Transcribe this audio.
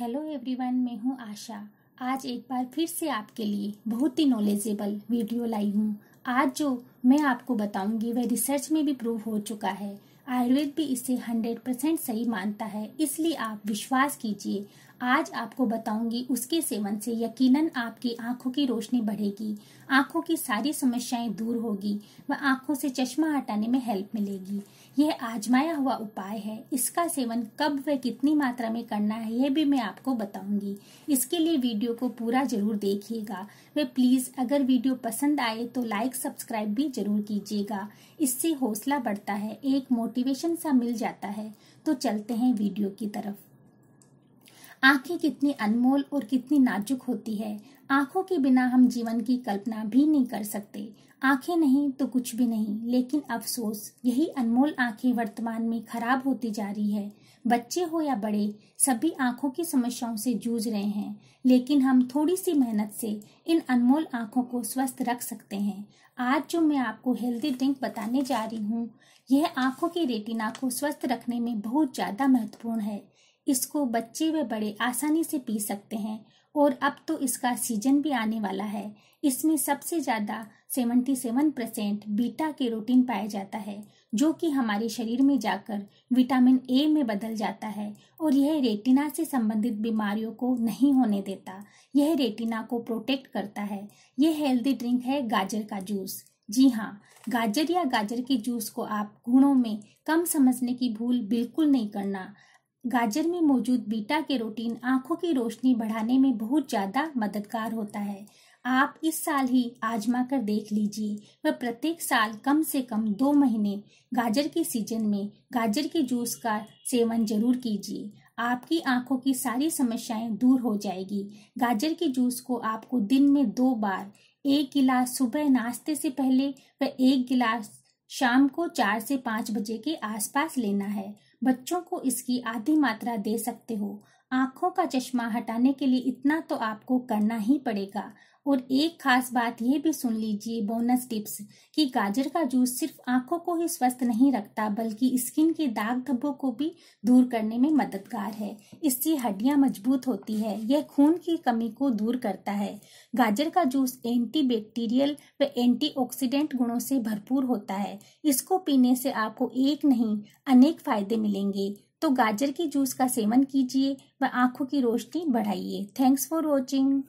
hello everyone मैं हूँ आशा आज एक बार फिर से आपके लिए बहुत ही नॉलेजेबल वीडियो लाई हूँ आज जो मैं आपको बताऊंगी वह रिसर्च में भी प्रूव हो चुका है आयुर्वेद भी इसे 100 परसेंट सही मानता है इसलिए आप विश्वास कीजिए आज आपको बताऊंगी उसके सेवन से यकीनन आपकी आंखों की रोशनी बढ़ेगी आंखों की सारी समस्याएं दूर होगी व आंखों से चश्मा हटाने में हेल्प मिलेगी यह आजमाया हुआ उपाय है इसका सेवन कब व कितनी मात्रा में करना है यह भी मैं आपको बताऊंगी इसके लिए वीडियो को पूरा जरूर देखिएगा व प्लीज अगर वीडियो पसंद आए तो लाइक सब्सक्राइब भी जरूर कीजिएगा इससे हौसला बढ़ता है एक मोटिवेशन सा मिल जाता है तो चलते हैं वीडियो की तरफ आंखें कितनी अनमोल और कितनी नाजुक होती है आंखों के बिना हम जीवन की कल्पना भी नहीं कर सकते आंखें नहीं तो कुछ भी नहीं लेकिन अफसोस यही अनमोल आंखें वर्तमान में खराब होती जा रही है बच्चे हो या बड़े सभी आंखों की समस्याओं से जूझ रहे हैं लेकिन हम थोड़ी सी मेहनत से इन अनमोल आंखों को स्वस्थ रख सकते हैं आज जो मैं आपको हेल्दी ड्रिंक बताने जा रही हूँ यह आंखों के रेटिना को स्वस्थ रखने में बहुत ज़्यादा महत्वपूर्ण है इसको बच्चे व बड़े आसानी से पी सकते हैं और अब तो इसका सीजन भी आने वाला है इसमें सबसे ज़्यादा 77 परसेंट बीटा के रोटीन पाया जाता है जो कि हमारे शरीर में जाकर विटामिन ए में बदल जाता है और यह रेटिना से संबंधित बीमारियों को नहीं होने देता यह रेटिना को प्रोटेक्ट करता है यह हेल्दी ड्रिंक है गाजर का जूस जी हाँ गाजर या गाजर के जूस को आप गुणों में कम समझने की भूल बिल्कुल नहीं करना गाजर में मौजूद बीटा के रोटीन आंखों की रोशनी बढ़ाने में बहुत ज़्यादा मददगार होता है आप इस साल ही आजमा कर देख लीजिए वह प्रत्येक साल कम से कम दो महीने गाजर के सीजन में गाजर के जूस का सेवन जरूर कीजिए आपकी आंखों की सारी समस्याएं दूर हो जाएगी गाजर के जूस को आपको दिन में दो बार एक गिलास सुबह नाश्ते से पहले व एक गिलास शाम को चार से पाँच बजे के आसपास लेना है बच्चों को इसकी आधी मात्रा दे सकते हो आंखों का चश्मा हटाने के लिए इतना तो आपको करना ही पड़ेगा और एक खास बात यह भी सुन लीजिए बोनस टिप्स कि गाजर का जूस सिर्फ आंखों को ही स्वस्थ नहीं रखता बल्कि स्किन के दाग धब्बों को भी दूर करने में मददगार है इससे हड्डियां मजबूत होती है यह खून की कमी को दूर करता है गाजर का जूस एंटी बैक्टीरियल व एंटीऑक्सीडेंट गुणों से भरपूर होता है इसको पीने से आपको एक नहीं अनेक फायदे मिलेंगे तो गाजर की जूस का सेवन कीजिए व आंखों की रोशनी बढ़ाइए थैंक्स फॉर वॉचिंग